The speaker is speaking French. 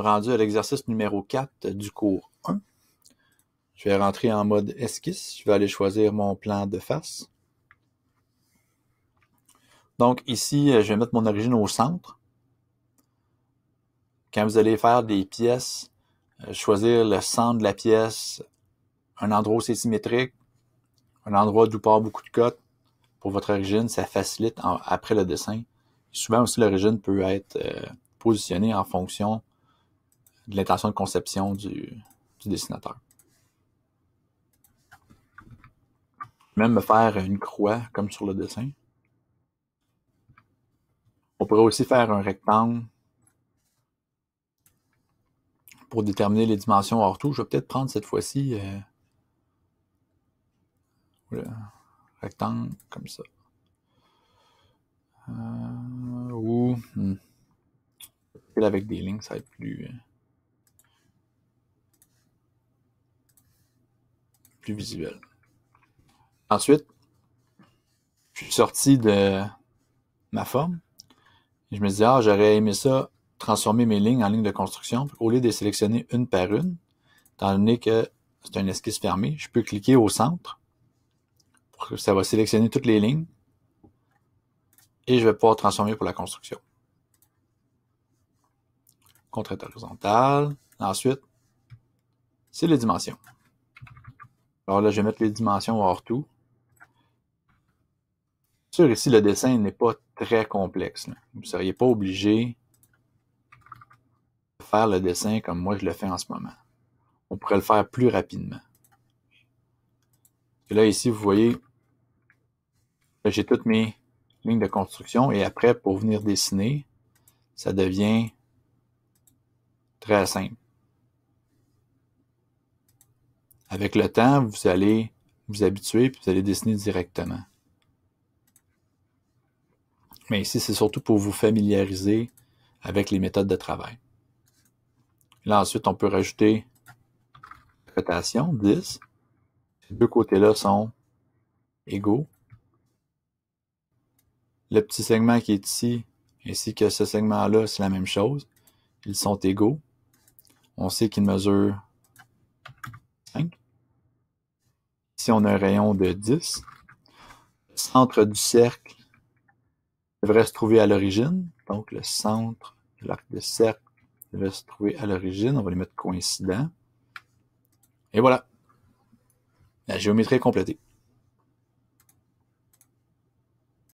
rendu à l'exercice numéro 4 du cours 1. Je vais rentrer en mode esquisse. Je vais aller choisir mon plan de face. Donc ici, euh, je vais mettre mon origine au centre. Quand vous allez faire des pièces, euh, choisir le centre de la pièce, un endroit où c'est symétrique, un endroit d'où part beaucoup de cotes pour votre origine, ça facilite après le dessin. Souvent aussi l'origine peut être euh, positionnée en fonction de l'intention de conception du, dessinateur. Même me faire une croix comme sur le dessin. On pourrait aussi faire un rectangle pour déterminer les dimensions hors tout. Je vais peut-être prendre cette fois-ci euh, rectangle comme ça. Euh, ou hmm. avec des lignes, ça va être plus. Euh, visuel. Ensuite, je suis sorti de ma forme. je me disais, ah, j'aurais aimé ça, transformer mes lignes en lignes de construction. Au lieu de les sélectionner une par une, le donné que c'est un esquisse fermé, je peux cliquer au centre pour que ça va sélectionner toutes les lignes et je vais pouvoir transformer pour la construction. Contrainte horizontale. Ensuite, c'est les dimensions. Alors là, je vais mettre les dimensions hors tout. Sûr, ici, le dessin n'est pas très complexe. Vous ne seriez pas obligé de faire le dessin comme moi je le fais en ce moment. On pourrait le faire plus rapidement. Et là, ici, vous voyez, j'ai toutes mes lignes de construction. Et après, pour venir dessiner, ça devient très simple. Avec le temps, vous allez vous habituer puis vous allez dessiner directement. Mais ici, c'est surtout pour vous familiariser avec les méthodes de travail. Là, ensuite, on peut rajouter rotation 10. Ces deux côtés-là sont égaux. Le petit segment qui est ici, ainsi que ce segment-là, c'est la même chose. Ils sont égaux. On sait qu'ils mesurent on a un rayon de 10. Le centre du cercle devrait se trouver à l'origine. Donc, le centre de l'arc de cercle devrait se trouver à l'origine. On va les mettre coïncident, Et voilà. La géométrie est complétée.